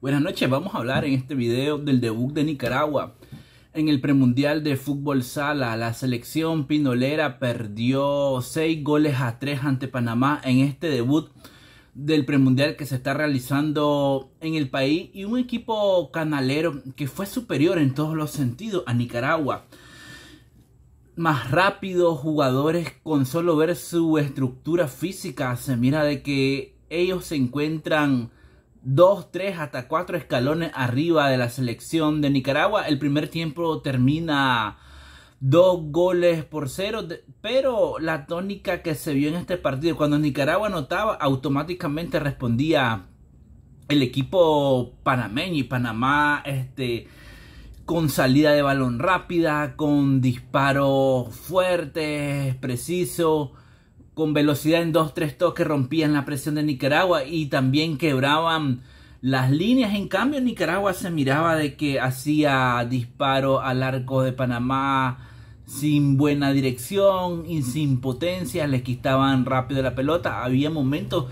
Buenas noches, vamos a hablar en este video del debut de Nicaragua. En el premundial de fútbol sala, la selección pinolera perdió 6 goles a 3 ante Panamá en este debut del premundial que se está realizando en el país y un equipo canalero que fue superior en todos los sentidos a Nicaragua. Más rápidos jugadores con solo ver su estructura física, se mira de que ellos se encuentran dos, tres, hasta cuatro escalones arriba de la selección de Nicaragua. El primer tiempo termina dos goles por cero, pero la tónica que se vio en este partido, cuando Nicaragua anotaba, automáticamente respondía el equipo panameño y Panamá, este con salida de balón rápida, con disparos fuertes, precisos con velocidad en dos tres toques rompían la presión de Nicaragua y también quebraban las líneas. En cambio, Nicaragua se miraba de que hacía disparo al arco de Panamá sin buena dirección y sin potencia, les quitaban rápido la pelota. Había momentos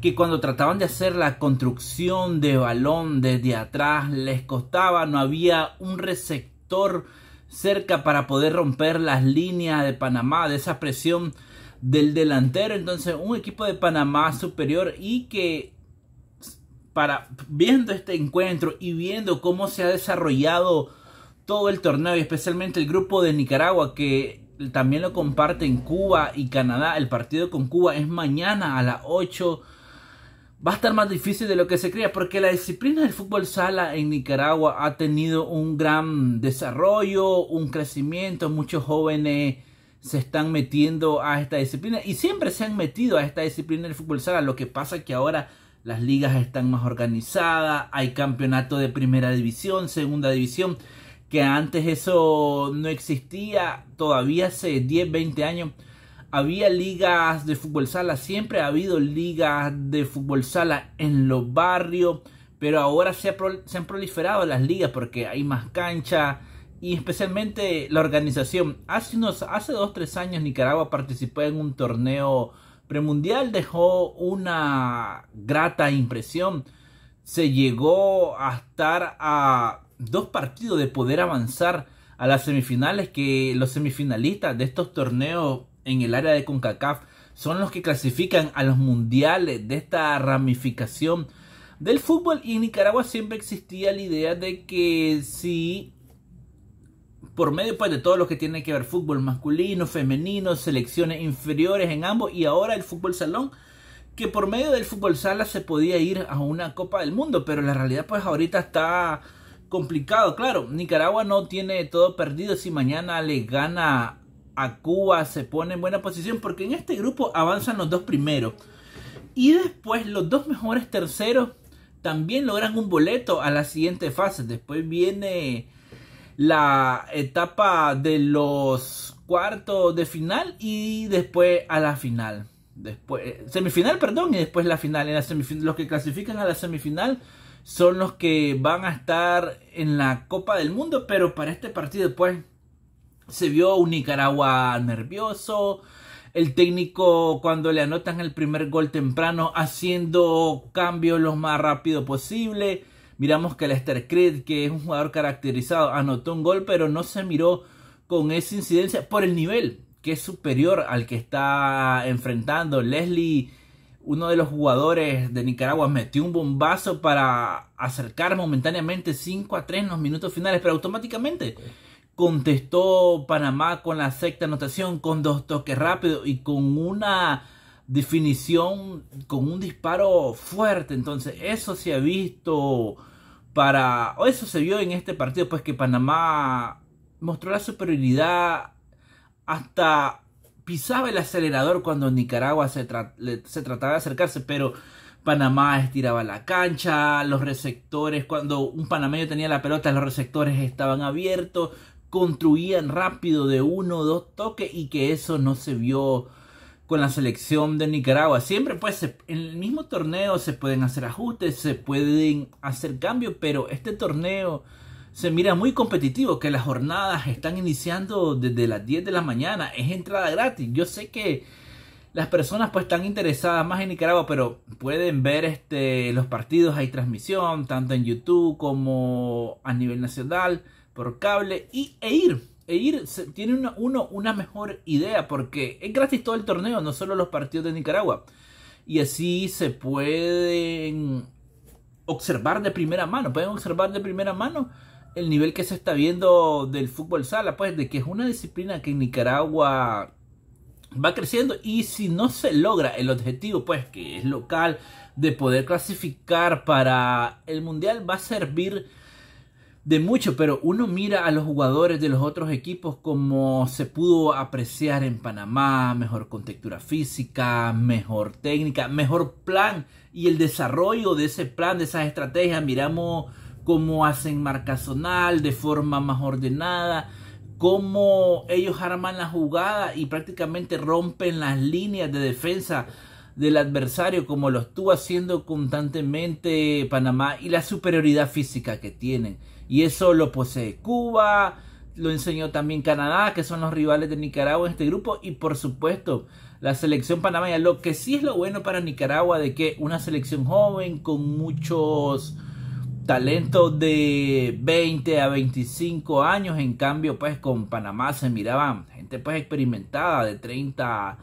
que cuando trataban de hacer la construcción de balón desde atrás les costaba, no había un receptor cerca para poder romper las líneas de Panamá, de esa presión del delantero. Entonces, un equipo de Panamá superior y que para viendo este encuentro y viendo cómo se ha desarrollado todo el torneo y especialmente el grupo de Nicaragua que también lo comparte en Cuba y Canadá. El partido con Cuba es mañana a las 8. Va a estar más difícil de lo que se creía porque la disciplina del fútbol sala en Nicaragua ha tenido un gran desarrollo, un crecimiento, muchos jóvenes se están metiendo a esta disciplina y siempre se han metido a esta disciplina del fútbol sala. Lo que pasa que ahora las ligas están más organizadas, hay campeonato de primera división, segunda división, que antes eso no existía, todavía hace 10, 20 años. Había ligas de fútbol sala, siempre ha habido ligas de fútbol sala en los barrios, pero ahora se, se han proliferado las ligas porque hay más canchas y especialmente la organización. Hace unos, hace dos, tres años Nicaragua participó en un torneo premundial, dejó una grata impresión. Se llegó a estar a dos partidos de poder avanzar a las semifinales, que los semifinalistas de estos torneos en el área de CONCACAF son los que clasifican a los mundiales de esta ramificación del fútbol y en Nicaragua siempre existía la idea de que si por medio pues, de todo lo que tiene que ver fútbol masculino, femenino, selecciones inferiores en ambos y ahora el fútbol salón, que por medio del fútbol sala se podía ir a una Copa del Mundo, pero la realidad pues ahorita está complicado, claro, Nicaragua no tiene todo perdido si mañana le gana a Cuba, se pone en buena posición, porque en este grupo avanzan los dos primeros y después los dos mejores terceros también logran un boleto a la siguiente fase, después viene la etapa de los cuartos de final y después a la final. Después, eh, semifinal, perdón, y después la final. En los que clasifican a la semifinal son los que van a estar en la Copa del Mundo, pero para este partido, pues, se vio un Nicaragua nervioso. El técnico cuando le anotan el primer gol temprano haciendo cambios lo más rápido posible Miramos que Lester Creed, que es un jugador caracterizado, anotó un gol, pero no se miró con esa incidencia por el nivel que es superior al que está enfrentando. Leslie, uno de los jugadores de Nicaragua, metió un bombazo para acercar momentáneamente 5 a 3 en los minutos finales, pero automáticamente contestó Panamá con la sexta anotación, con dos toques rápidos y con una definición con un disparo fuerte. Entonces, eso se ha visto para. O eso se vio en este partido, pues que Panamá mostró la superioridad hasta pisaba el acelerador cuando Nicaragua se, se trataba de acercarse, pero Panamá estiraba la cancha, los receptores, cuando un panameño tenía la pelota, los receptores estaban abiertos, construían rápido de uno o dos toques y que eso no se vio con la selección de Nicaragua. Siempre pues en el mismo torneo se pueden hacer ajustes, se pueden hacer cambios, pero este torneo se mira muy competitivo, que las jornadas están iniciando desde las 10 de la mañana, es entrada gratis. Yo sé que las personas pues están interesadas más en Nicaragua, pero pueden ver este, los partidos, hay transmisión tanto en YouTube como a nivel nacional por cable y, e ir e ir tiene una, uno una mejor idea porque es gratis todo el torneo, no solo los partidos de Nicaragua. Y así se pueden observar de primera mano, pueden observar de primera mano el nivel que se está viendo del fútbol sala, pues de que es una disciplina que en Nicaragua va creciendo y si no se logra el objetivo, pues que es local, de poder clasificar para el mundial, va a servir de mucho, pero uno mira a los jugadores de los otros equipos como se pudo apreciar en Panamá, mejor contextura física, mejor técnica, mejor plan y el desarrollo de ese plan, de esas estrategias. Miramos cómo hacen marca de forma más ordenada, cómo ellos arman la jugada y prácticamente rompen las líneas de defensa del adversario como lo estuvo haciendo constantemente Panamá y la superioridad física que tienen. Y eso lo posee pues, eh, Cuba, lo enseñó también Canadá, que son los rivales de Nicaragua en este grupo, y por supuesto la selección panameña. Lo que sí es lo bueno para Nicaragua de que una selección joven con muchos talentos de 20 a 25 años, en cambio pues con Panamá se miraban gente pues experimentada de 30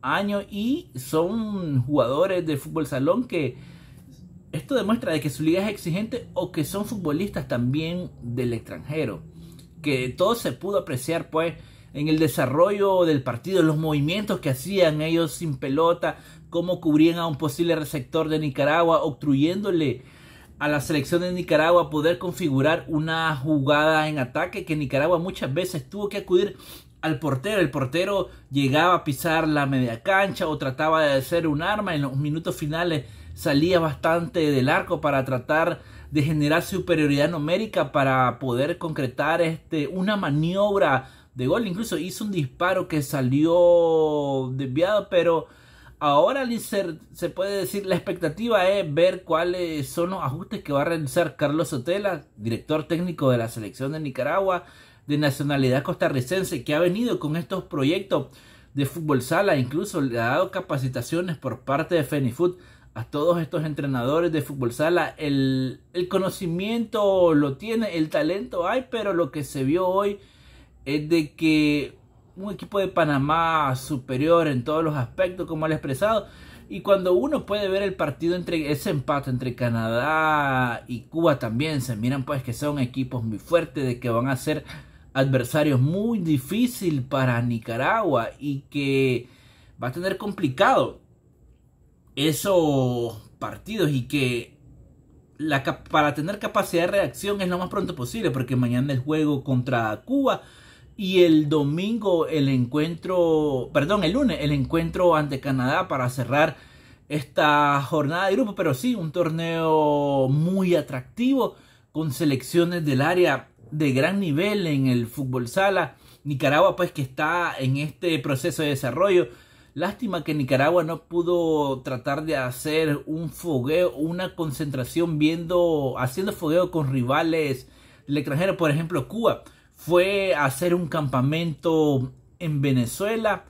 años y son jugadores de fútbol salón que esto demuestra de que su liga es exigente o que son futbolistas también del extranjero. Que todo se pudo apreciar pues en el desarrollo del partido, los movimientos que hacían ellos sin pelota, cómo cubrían a un posible receptor de Nicaragua, obstruyéndole a la selección de Nicaragua poder configurar una jugada en ataque que Nicaragua muchas veces tuvo que acudir al portero. El portero llegaba a pisar la media cancha o trataba de hacer un arma en los minutos finales salía bastante del arco para tratar de generar superioridad numérica para poder concretar este, una maniobra de gol. Incluso hizo un disparo que salió desviado, pero ahora se puede decir la expectativa es ver cuáles son los ajustes que va a realizar Carlos Sotela, director técnico de la selección de Nicaragua de nacionalidad costarricense que ha venido con estos proyectos de fútbol sala, incluso le ha dado capacitaciones por parte de Fenifood a todos estos entrenadores de fútbol sala. El, conocimiento lo tiene, el talento hay, pero lo que se vio hoy es de que un equipo de Panamá superior en todos los aspectos, como lo expresado. Y cuando uno puede ver el partido entre ese empate entre Canadá y Cuba también, se miran pues que son equipos muy fuertes, de que van a ser adversarios muy difícil para Nicaragua y que va a tener complicado esos partidos y que la, para tener capacidad de reacción es lo más pronto posible, porque mañana el juego contra Cuba y el domingo el encuentro, perdón, el lunes el encuentro ante Canadá para cerrar esta jornada de grupo, pero sí, un torneo muy atractivo con selecciones del área de gran nivel en el fútbol sala. Nicaragua pues que está en este proceso de desarrollo Lástima que Nicaragua no pudo tratar de hacer un fogueo, una concentración viendo, haciendo fogueo con rivales extranjeros. extranjero. Por ejemplo, Cuba fue a hacer un campamento en Venezuela.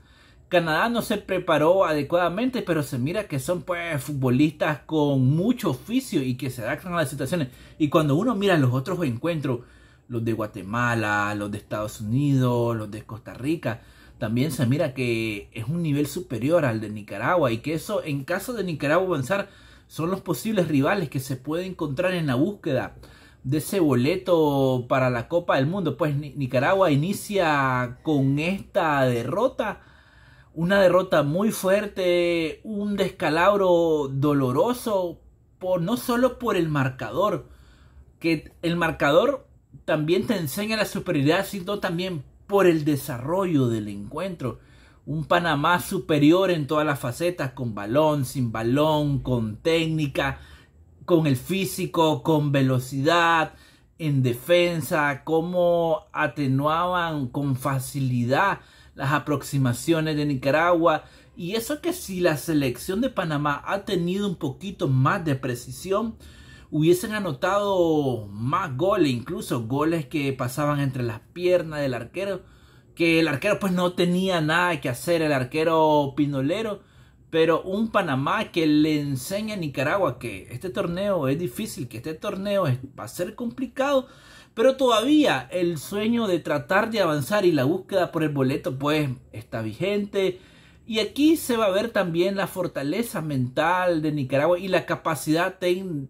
Canadá no se preparó adecuadamente, pero se mira que son pues futbolistas con mucho oficio y que se adaptan a las situaciones. Y cuando uno mira los otros encuentros, los de Guatemala, los de Estados Unidos, los de Costa Rica, también se mira que es un nivel superior al de Nicaragua y que eso, en caso de Nicaragua avanzar, son los posibles rivales que se puede encontrar en la búsqueda de ese boleto para la Copa del Mundo. Pues Nicaragua inicia con esta derrota, una derrota muy fuerte, un descalabro doloroso, no solo por el marcador, que el marcador también te enseña la superioridad, sino también por el desarrollo del encuentro. Un Panamá superior en todas las facetas, con balón, sin balón, con técnica, con el físico, con velocidad, en defensa, cómo atenuaban con facilidad las aproximaciones de Nicaragua. Y eso que si la selección de Panamá ha tenido un poquito más de precisión, hubiesen anotado más goles, incluso goles que pasaban entre las piernas del arquero, que el arquero pues no tenía nada que hacer, el arquero pinolero, pero un Panamá que le enseña a Nicaragua que este torneo es difícil, que este torneo va a ser complicado, pero todavía el sueño de tratar de avanzar y la búsqueda por el boleto pues está vigente y aquí se va a ver también la fortaleza mental de Nicaragua y la capacidad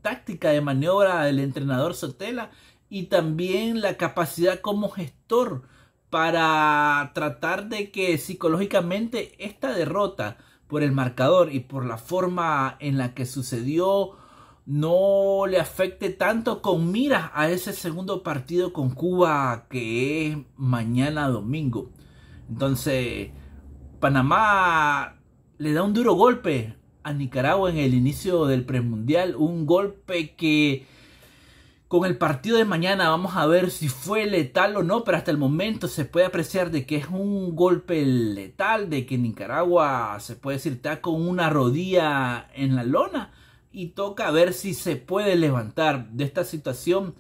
táctica de maniobra del entrenador Sotela y también la capacidad como gestor para tratar de que psicológicamente esta derrota por el marcador y por la forma en la que sucedió no le afecte tanto con miras a ese segundo partido con Cuba que es mañana domingo. Entonces, Panamá le da un duro golpe a Nicaragua en el inicio del premundial, un golpe que con el partido de mañana vamos a ver si fue letal o no, pero hasta el momento se puede apreciar de que es un golpe letal, de que Nicaragua se puede decir está con una rodilla en la lona y toca ver si se puede levantar de esta situación,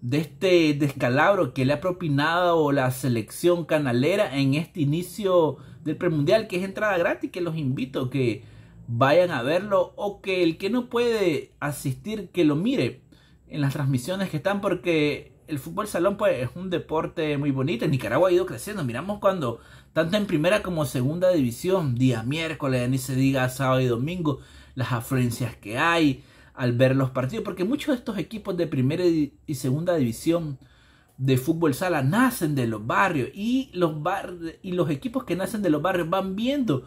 de este descalabro que le ha propinado la selección canalera en este inicio del premundial, que es entrada gratis, que los invito que vayan a verlo o que el que no puede asistir, que lo mire en las transmisiones que están, porque el fútbol salón pues, es un deporte muy bonito. En Nicaragua ha ido creciendo. Miramos cuando, tanto en primera como segunda división, día miércoles, ni se diga sábado y domingo, las afluencias que hay al ver los partidos, porque muchos de estos equipos de primera y segunda división de fútbol sala nacen de los barrios y los, y los equipos que nacen de los barrios van viendo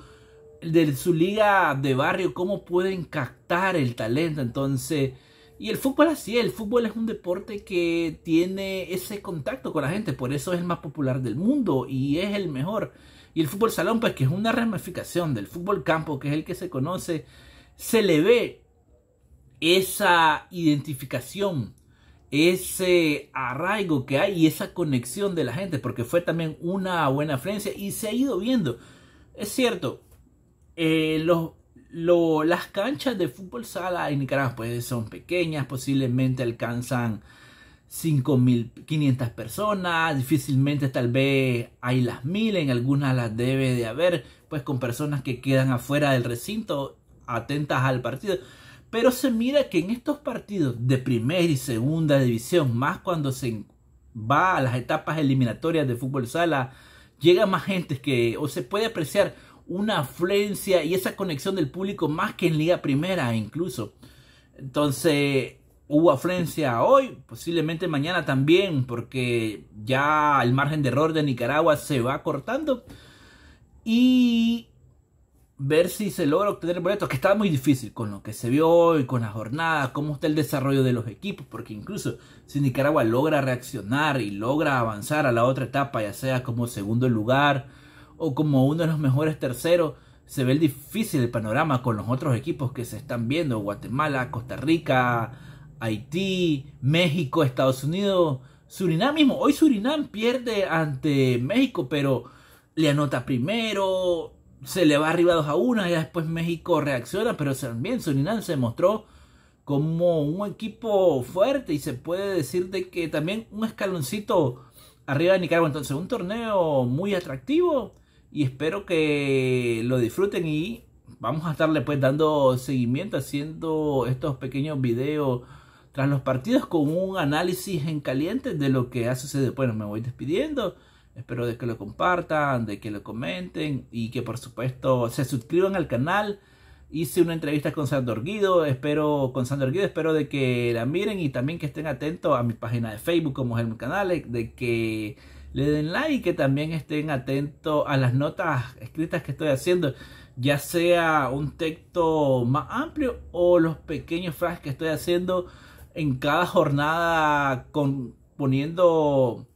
de su liga de barrio cómo pueden captar el talento. Entonces, y el fútbol así, el fútbol es un deporte que tiene ese contacto con la gente, por eso es el más popular del mundo y es el mejor. Y el fútbol salón, pues que es una ramificación del fútbol campo, que es el que se conoce, se le ve esa identificación ese arraigo que hay y esa conexión de la gente, porque fue también una buena afluencia y se ha ido viendo. Es cierto, eh, las canchas de fútbol sala en Nicaragua pues, son pequeñas, posiblemente alcanzan 5.500 personas, difícilmente tal vez hay las mil, en algunas las debe de haber, pues con personas que quedan afuera del recinto, atentas al partido. Pero se mira que en estos partidos de primera y segunda división, más cuando se va a las etapas eliminatorias de fútbol sala, llega más gente que o se puede apreciar una afluencia y esa conexión del público más que en Liga Primera incluso. Entonces, hubo afluencia hoy, posiblemente mañana también, porque ya el margen de error de Nicaragua se va cortando. Y ver si se logra obtener boleto, que está muy difícil con lo que se vio hoy, con la jornada, cómo está el desarrollo de los equipos, porque incluso si Nicaragua logra reaccionar y logra avanzar a la otra etapa, ya sea como segundo lugar o como uno de los mejores terceros, se ve el difícil el panorama con los otros equipos que se están viendo, Guatemala, Costa Rica, Haití, México, Estados Unidos, Surinam mismo, hoy Surinam pierde ante México, pero le anota primero, se le va arriba dos a una. ya después México reacciona, pero también Surinam se mostró como un equipo fuerte y se puede decir de que también un escaloncito arriba de Nicaragua. Entonces, un torneo muy atractivo y espero que lo disfruten y vamos a estarle pues dando seguimiento haciendo estos pequeños videos tras los partidos con un análisis en caliente de lo que ha sucedido. Bueno, me voy despidiendo. Espero de que lo compartan, de que lo comenten y que por supuesto se suscriban al canal. Hice una entrevista con Sandor Guido, espero con Sandor Guido, espero de que la miren y también que estén atentos a mi página de Facebook como el canal de que le den like y que también estén atentos a las notas escritas que estoy haciendo, ya sea un texto más amplio o los pequeños frases que estoy haciendo en cada jornada con, poniendo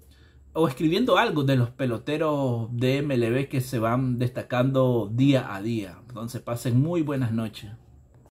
o escribiendo algo de los peloteros de MLB que se van destacando día a día. Entonces pasen muy buenas noches.